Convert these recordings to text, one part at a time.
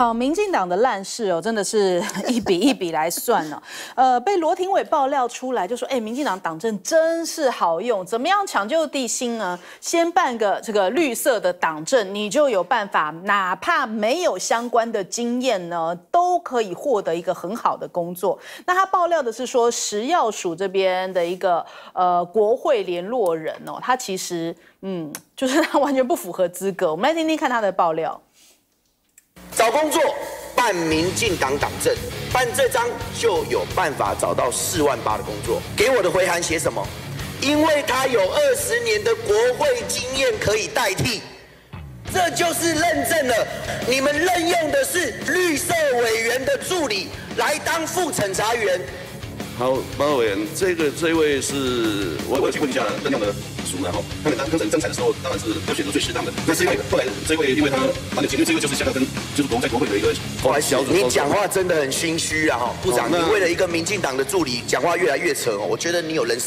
好，民进党的烂事哦，真的是 一笔一笔来算了。呃，被罗廷伟爆料出来，就说，哎，民进党党政真是好用，怎么样抢救地心呢？先办个这个绿色的党政，你就有办法，哪怕没有相关的经验呢，都可以获得一个很好的工作。那他爆料的是说，食药署这边的一个呃国会联络人哦，他其实嗯，就是他完全不符合资格。我们来听听看他的爆料。找工作办民进党党证，办这张就有办法找到四万八的工作。给我的回函写什么？因为他有二十年的国会经验可以代替，这就是认证了。你们任用的是绿色委员的助理来当副审查员。好，马委员，这个这位是我我请一下来，真的。然后，他们当跟人争彩的时候，当然是要选择最适当的。那因为后来，这位因为他，他的其实这位就是想要跟，就是国在国会的一个后来小组，你讲话真的很心虚啊，哈，部长，你为了一个民进党的助理，讲话越来越扯，我觉得你有人。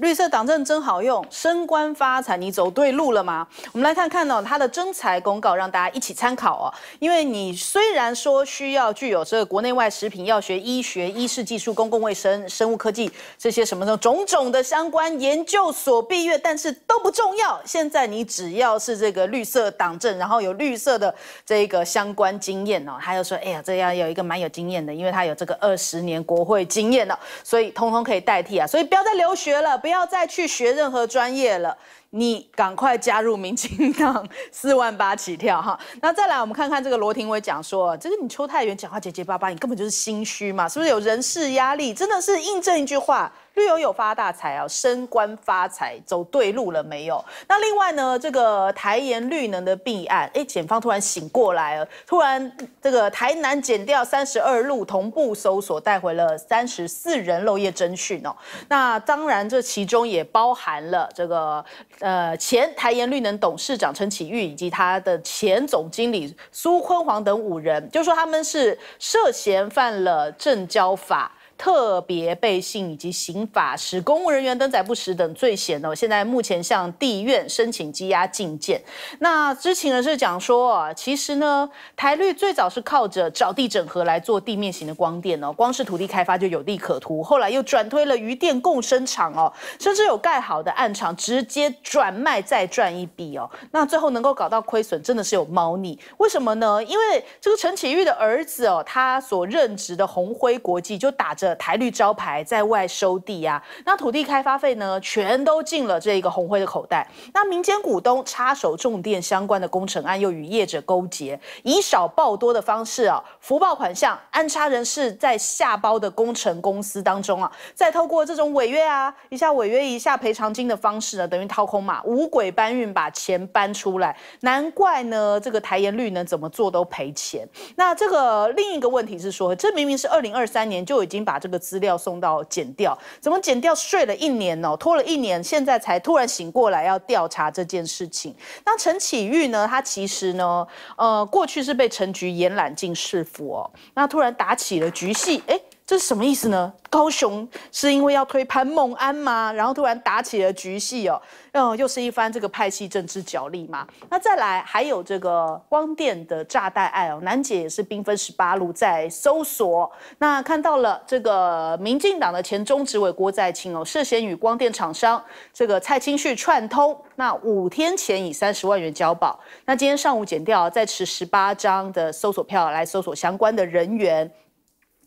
绿色党政真好用，升官发财你走对路了吗？我们来看看呢，他的征才公告，让大家一起参考哦。因为你虽然说需要具有这个国内外食品、药学、医学、医事技术、公共卫生、生物科技这些什么么种种的相关研究所毕业，但是都不重要。现在你只要是这个绿色党政，然后有绿色的这个相关经验哦，他又说，哎呀，这要有一个蛮有经验的，因为他有这个二十年国会经验了，所以通通可以代替啊。所以不要再留学了，不。不要再去学任何专业了，你赶快加入民进党，四万八起跳哈。那再来，我们看看这个罗廷伟讲说，这个你邱太原讲话结结巴巴，你根本就是心虚嘛，是不是有人事压力？真的是印证一句话。绿油油发大财啊，升官发财，走对路了没有？那另外呢，这个台盐绿能的弊案，哎，检方突然醒过来了，突然这个台南减掉三十二路同步搜索，带回了三十四人漏夜侦讯哦。那当然，这其中也包含了这个呃前台盐绿能董事长陈启玉以及他的前总经理苏坤煌等五人，就说他们是涉嫌犯了证交法。特别背信以及刑法使公务人员登载不实等罪嫌呢？现在目前向地院申请羁押禁见。那知情人士讲说，啊，其实呢，台律最早是靠着找地整合来做地面型的光电哦，光是土地开发就有利可图，后来又转推了余电共生厂哦，甚至有盖好的暗厂直接转卖再赚一笔哦。那最后能够搞到亏损，真的是有猫腻。为什么呢？因为这个陈启玉的儿子哦，他所任职的宏辉国际就打着。台绿招牌在外收地呀，那土地开发费呢，全都进了这一个红会的口袋。那民间股东插手重电相关的工程案，又与业者勾结，以少报多的方式啊，浮报款项，安插人士在下包的工程公司当中啊，再透过这种违约啊，一下违约一下赔偿金的方式呢，等于掏空嘛，五鬼搬运把钱搬出来，难怪呢，这个台盐绿呢怎么做都赔钱。那这个另一个问题是说，这明明是二零二三年就已经把这个资料送到剪掉，怎么剪掉？睡了一年哦，拖了一年，现在才突然醒过来要调查这件事情。那陈启玉呢？他其实呢，呃，过去是被陈局延揽进市府哦，那突然打起了局系，哎。这是什么意思呢？高雄是因为要推潘孟安吗？然后突然打起了局系哦，嗯，又是一番这个派系政治角力嘛。那再来还有这个光电的炸弹案哦，南姐也是兵分十八路在搜索。那看到了这个民进党的前中执委郭在清哦，涉嫌与光电厂商这个蔡清旭串通。那五天前以三十万元交保，那今天上午减掉，再持十八张的搜索票来搜索相关的人员。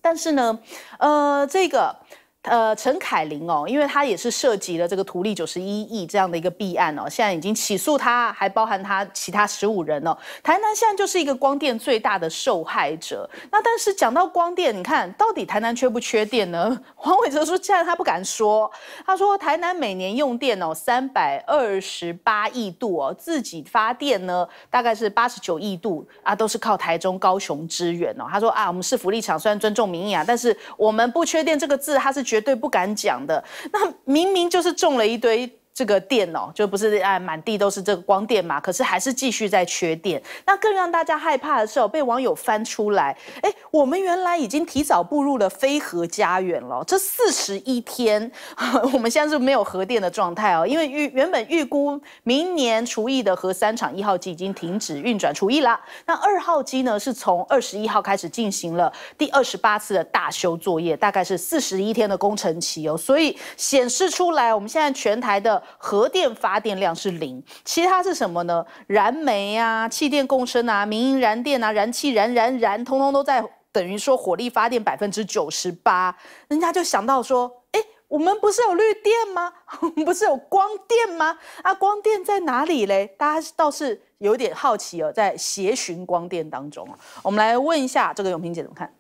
但是呢，呃，这个。呃，陈凯琳哦，因为他也是涉及了这个图利九十一亿这样的一个弊案哦，现在已经起诉他，还包含他其他十五人哦。台南现在就是一个光电最大的受害者。那但是讲到光电，你看到底台南缺不缺电呢？黄伟哲说，现在他不敢说。他说，台南每年用电哦三百二十八亿度哦，自己发电呢大概是八十九亿度啊，都是靠台中、高雄支援哦。他说啊，我们是福利厂虽然尊重民意啊，但是我们不缺电这个字，他是。绝对不敢讲的，那明明就是中了一堆。这个电哦，就不是啊，满地都是这个光电嘛，可是还是继续在缺电。那更让大家害怕的是，被网友翻出来，哎，我们原来已经提早步入了非核家园了。这四十一天，我们现在是没有核电的状态哦，因为预原本预估明年除役的核三厂一号机已经停止运转除役了，那二号机呢，是从二十一号开始进行了第二十八次的大修作业，大概是四十一天的工程期哦，所以显示出来，我们现在全台的。核电发电量是零，其他是什么呢？燃煤啊、气电共生啊、民营燃电啊、燃气燃燃燃，通通都在等于说火力发电百分之九十八，人家就想到说，哎，我们不是有绿电吗？我们不是有光电吗？啊，光电在哪里嘞？大家倒是有点好奇哦，在协寻光电当中，我们来问一下这个永平姐怎么看？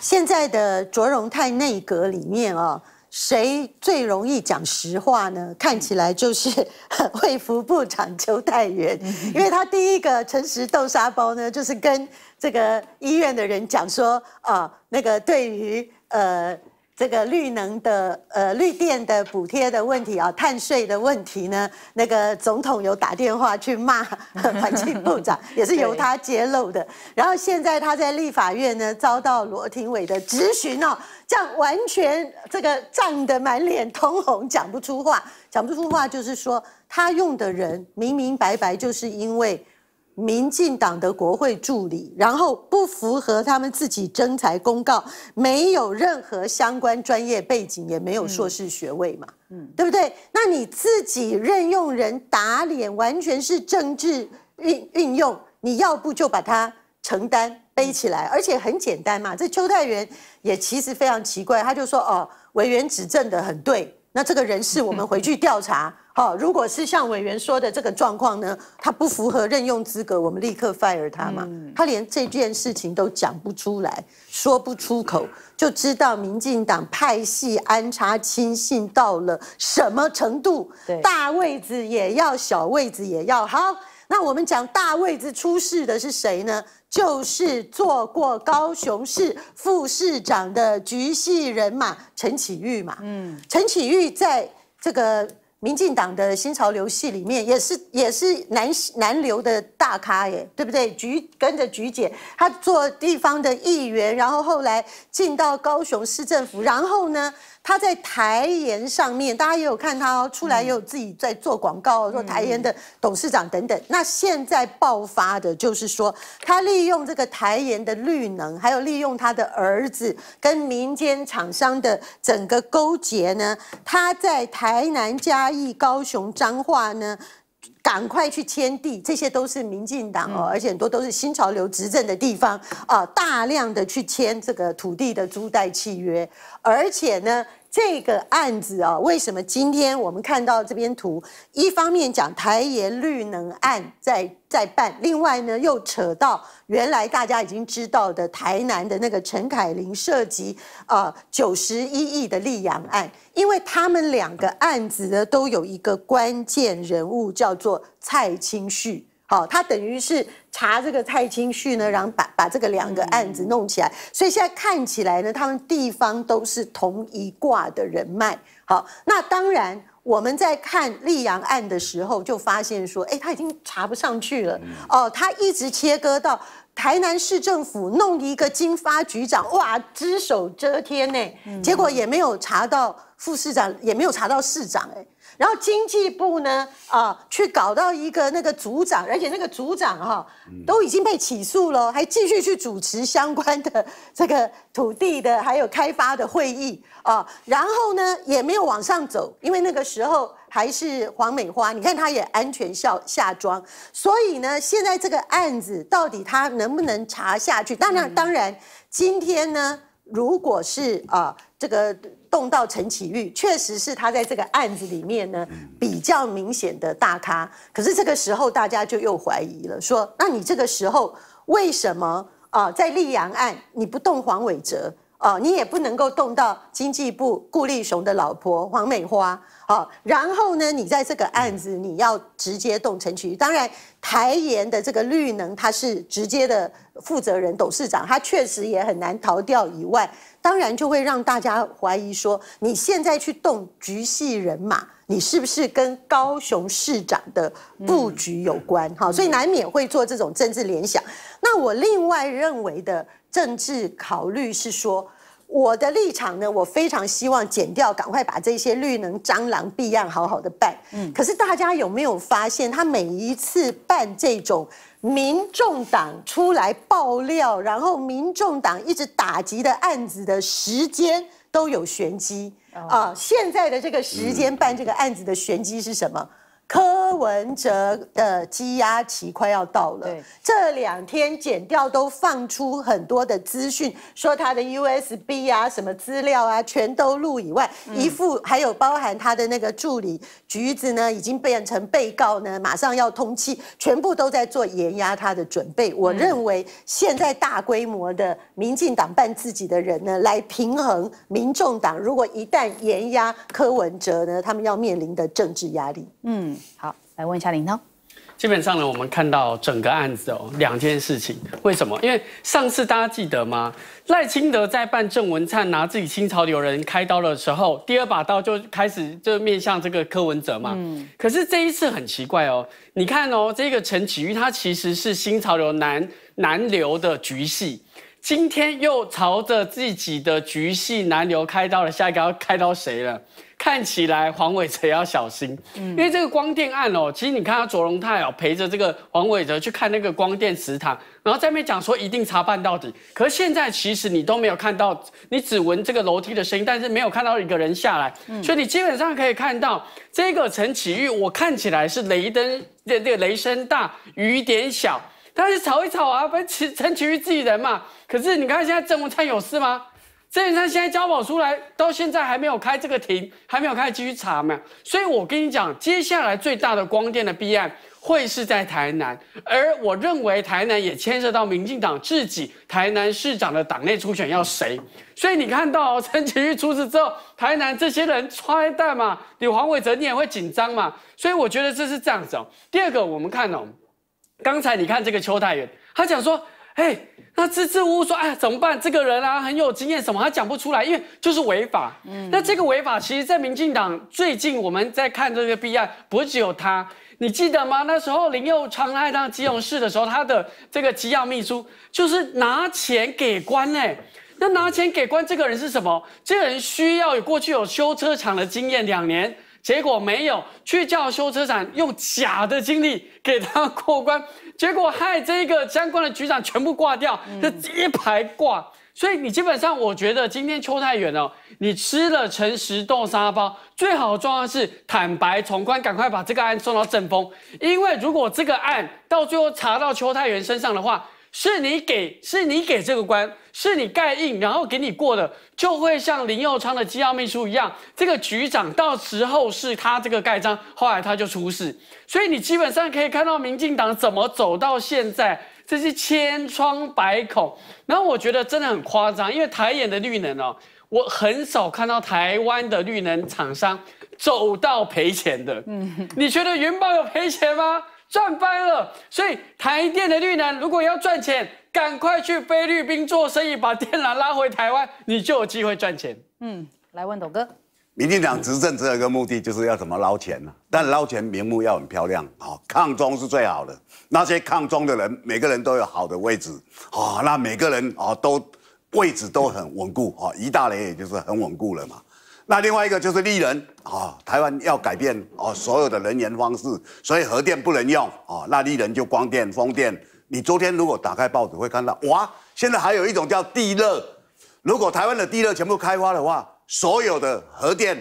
现在的卓荣泰内阁里面啊。谁最容易讲实话呢？看起来就是 卫福部长邱泰源，因为他第一个诚实豆沙包呢，就是跟这个医院的人讲说啊，那个对于呃。这个绿能的、呃，绿电的补贴的问题啊，碳税的问题呢？那个总统有打电话去骂 环境部长，也是由他揭露的。然后现在他在立法院呢，遭到罗廷伟的质询哦，这样完全这个涨得满脸通红，讲不出话，讲不出话，就是说他用的人明明白白就是因为。民进党的国会助理，然后不符合他们自己征才公告，没有任何相关专业背景，也没有硕士学位嘛，嗯，对不对？那你自己任用人打脸，完全是政治运运用。你要不就把他承担背起来，而且很简单嘛。这邱泰源也其实非常奇怪，他就说哦，委员指证的很对，那这个人事我们回去调查。好，如果是像委员说的这个状况呢，他不符合任用资格，我们立刻 fire 他嘛。他连这件事情都讲不出来，说不出口，就知道民进党派系安插亲信到了什么程度。大位子也要，小位子也要。好，那我们讲大位子出事的是谁呢？就是做过高雄市副市长的局系人马陈启玉嘛。嗯，陈启玉在这个。民进党的新潮流系里面，也是也是南南流的大咖耶，对不对？菊跟着菊姐，她做地方的议员，然后后来进到高雄市政府，然后呢？他在台研上面，大家也有看他哦，出来也有自己在做广告，做台研的董事长等等。那现在爆发的就是说，他利用这个台研的绿能，还有利用他的儿子跟民间厂商的整个勾结呢，他在台南、嘉义、高雄彰化呢。赶快去签地，这些都是民进党哦，而且很多都是新潮流执政的地方啊，大量的去签这个土地的租贷契约，而且呢。这个案子啊，为什么今天我们看到这边图？一方面讲台盐绿能案在在办，另外呢又扯到原来大家已经知道的台南的那个陈凯琳涉及啊九十一亿的利洋案，因为他们两个案子呢都有一个关键人物叫做蔡清旭。好，他等于是查这个蔡清旭呢，然后把把这个两个案子弄起来，所以现在看起来呢，他们地方都是同一挂的人脉。好，那当然我们在看溧阳案的时候，就发现说，哎，他已经查不上去了。哦，他一直切割到台南市政府弄一个经发局长，哇，只手遮天呢，结果也没有查到副市长，也没有查到市长，哎。然后经济部呢，啊，去搞到一个那个组长，而且那个组长哈，都已经被起诉了，还继续去主持相关的这个土地的还有开发的会议啊。然后呢，也没有往上走，因为那个时候还是黄美花，你看她也安全下下装。所以呢，现在这个案子到底他能不能查下去？那那当然，今天呢。如果是啊，这个动到陈启玉，确实是他在这个案子里面呢比较明显的大咖。可是这个时候，大家就又怀疑了，说：那你这个时候为什么啊，在利阳案你不动黄伟哲？哦，你也不能够动到经济部顾立雄的老婆黄美花，好，然后呢，你在这个案子你要直接动陈局，当然台盐的这个绿能他是直接的负责人董事长，他确实也很难逃掉以外，当然就会让大家怀疑说，你现在去动局系人马，你是不是跟高雄市长的布局有关？哈，所以难免会做这种政治联想。那我另外认为的政治考虑是说。我的立场呢，我非常希望减掉，赶快把这些绿能蟑螂弊案好好的办。嗯，可是大家有没有发现，他每一次办这种民众党出来爆料，然后民众党一直打击的案子的时间都有玄机啊？现在的这个时间办这个案子的玄机是什么？柯文哲的积压期快要到了，这两天剪掉都放出很多的资讯，说他的 USB 啊、什么资料啊，全都录以外，一副还有包含他的那个助理橘子呢，已经变成被告呢，马上要通气，全部都在做严压他的准备。我认为现在大规模的民进党办自己的人呢，来平衡民众党，如果一旦严压柯文哲呢，他们要面临的政治压力，嗯。好，来问一下林涛。基本上呢，我们看到整个案子哦，两件事情。为什么？因为上次大家记得吗？赖清德在办郑文灿拿自己新潮流人开刀的时候，第二把刀就开始就面向这个柯文哲嘛。嗯。可是这一次很奇怪哦，你看哦，这个陈启瑜他其实是新潮流南南流的局系。今天又朝着自己的局系南流开刀了，下一个要开刀谁了？看起来黄伟哲要小心，因为这个光电案哦，其实你看到卓荣泰哦陪着这个黄伟哲去看那个光电祠堂，然后在那边讲说一定查办到底。可现在其实你都没有看到你只闻这个楼梯的声音，但是没有看到一个人下来，所以你基本上可以看到这个陈启玉，我看起来是雷灯，这这个雷声大雨点小。他是吵一吵啊，不是陈其玉自己人嘛。可是你看现在郑文灿有事吗？郑文灿现在交保出来，到现在还没有开这个庭，还没有开始继续查嘛。所以我跟你讲，接下来最大的光电的弊案会是在台南，而我认为台南也牵涉到民进党自己台南市长的党内初选要谁。所以你看到陈其玉出事之后，台南这些人揣待嘛，你黄伟哲你也会紧张嘛。所以我觉得这是这样子哦。第二个我们看哦。刚才你看这个邱太元，他讲说，哎，那支支吾吾说，哎，怎么办？这个人啊很有经验什么，他讲不出来，因为就是违法。嗯，那这个违法，其实，在民进党最近我们在看这个弊案，不是只有他，你记得吗？那时候林佑昌在当基隆市的时候，他的这个机要秘书就是拿钱给官嘞。那拿钱给官，这个人是什么？这个人需要有过去有修车厂的经验两年。结果没有去叫修车厂用假的经历给他过关，结果害这个相关的局长全部挂掉，这一排挂。所以你基本上，我觉得今天邱泰远哦，你吃了诚实豆沙包，最好的状况是坦白从宽，赶快把这个案送到正风，因为如果这个案到最后查到邱泰远身上的话，是你给，是你给这个官。是你盖印，然后给你过的，就会像林佑昌的机要秘书一样，这个局长到时候是他这个盖章，后来他就出事。所以你基本上可以看到民进党怎么走到现在，这是千疮百孔。然后我觉得真的很夸张，因为台演的绿能哦，我很少看到台湾的绿能厂商走到赔钱的。嗯，你觉得云豹有赔钱吗？赚翻了，所以台电的绿能如果要赚钱，赶快去菲律宾做生意，把电缆拉回台湾，你就有机会赚钱。嗯，来问董哥，民进党执政只有一个目的，就是要怎么捞钱呢？但捞钱名目要很漂亮，哦，抗中是最好的，那些抗中的人，每个人都有好的位置，哦，那每个人哦都位置都很稳固，哦，一大雷也就是很稳固了嘛。那另外一个就是利人啊，台湾要改变哦，所有的能源方式，所以核电不能用啊。那利人就光电、风电。你昨天如果打开报纸会看到，哇，现在还有一种叫地热。如果台湾的地热全部开发的话，所有的核电，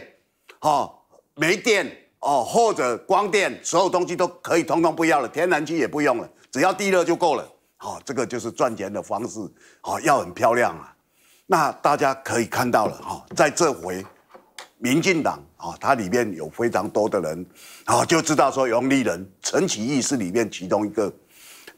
哈，煤电哦，或者光电，所有东西都可以通通不要了，天然气也不用了，只要地热就够了。好，这个就是赚钱的方式，好，要很漂亮啊。那大家可以看到了，哈，在这回。民进党啊，它里面有非常多的人啊，就知道说永利人、陈启义是里面其中一个。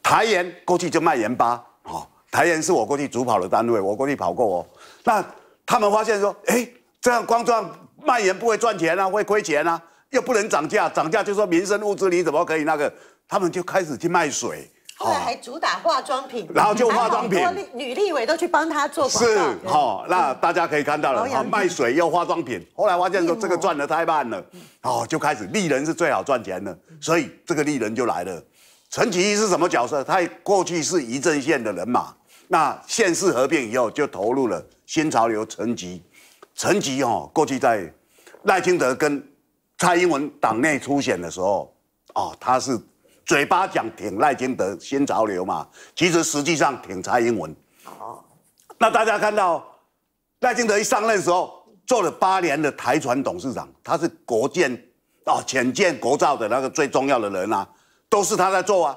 台盐过去就卖盐巴，哦，台盐是我过去主跑的单位，我过去跑过哦。那他们发现说，哎，这样光赚卖盐不会赚钱啊，会亏钱啊，又不能涨价，涨价就说民生物资你怎么可以那个？他们就开始去卖水。后来还主打化妆品，然后就化妆品。女立委都去帮他做广告。是，好，那大家可以看到了，卖水又化妆品。后来发现说这个赚的太慢了，哦，就开始丽人是最好赚钱的，所以这个丽人就来了。陈其依是什么角色？他过去是宜政县的人马，那县市合并以后就投入了新潮流。陈吉，陈吉哦，过去在赖清德跟蔡英文党内出选的时候，哦，他是。嘴巴讲挺赖清德先潮流嘛，其实实际上挺蔡英文。哦，那大家看到赖清德一上任时候做了八年的台船董事长，他是国建、哦，浅建、国造的那个最重要的人啊，都是他在做啊。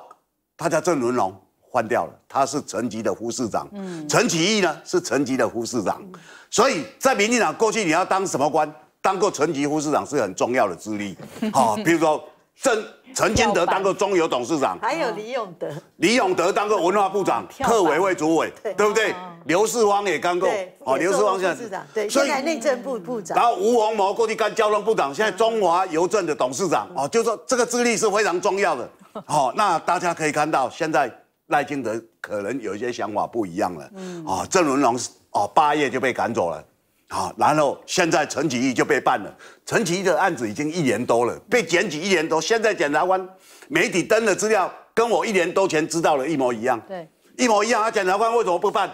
他叫郑文龙换掉了，他是陈吉的副市长。嗯。陈启义呢是陈吉的副市长，所以在民进党过去你要当什么官，当过陈吉副市长是很重要的资历。好，比如说。郑陈金德当过中油董事长，还有李永德，李永德当过文化部长、特委会主委，对不对？刘世芳也当过，哦，刘世芳现在对，现在内政部部长。然后吴鸿谋过去干交通部长，现在中华邮政的董事长。哦，就说这个资历是非常重要的。好，那大家可以看到，现在赖清德可能有一些想法不一样了。嗯，哦，郑文龙是哦，八月就被赶走了。好，然后现在陈启义就被办了。陈启义的案子已经一年多了，被检举一年多。现在检察官、媒体登的资料，跟我一年多前知道的一模一样。对，一模一样。那检察官为什么不办？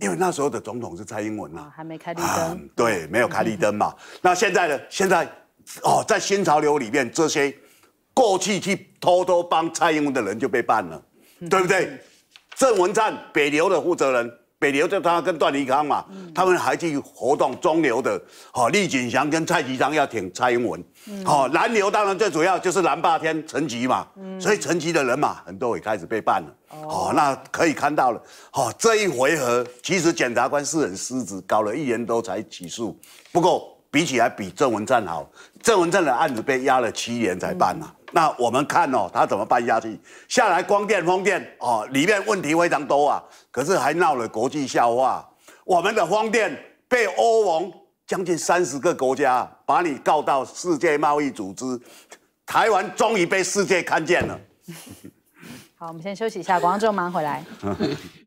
因为那时候的总统是蔡英文嘛，还没开绿灯。对，没有开绿灯嘛。那现在呢？现在，哦，在新潮流里面，这些过去去偷偷帮蔡英文的人就被办了，对不对？郑文灿北流的负责人。北流就他跟段宜康嘛，他们还去活动中流的，哦，李锦祥跟蔡其昌要挺蔡英文，哦，南流当然最主要就是蓝霸天陈吉嘛，所以陈吉的人马很多也开始被办了，哦，那可以看到了，哦，这一回合其实检察官是很失职，搞了一年多才起诉，不过。比起来比郑文灿好，郑文灿的案子被压了七年才办呐。那我们看哦，他怎么办下去？下来光电风电哦，里面问题非常多啊。可是还闹了国际笑话，我们的风电被欧盟将近三十个国家把你告到世界贸易组织，台湾终于被世界看见了。好，我们先休息一下，广政忙回来。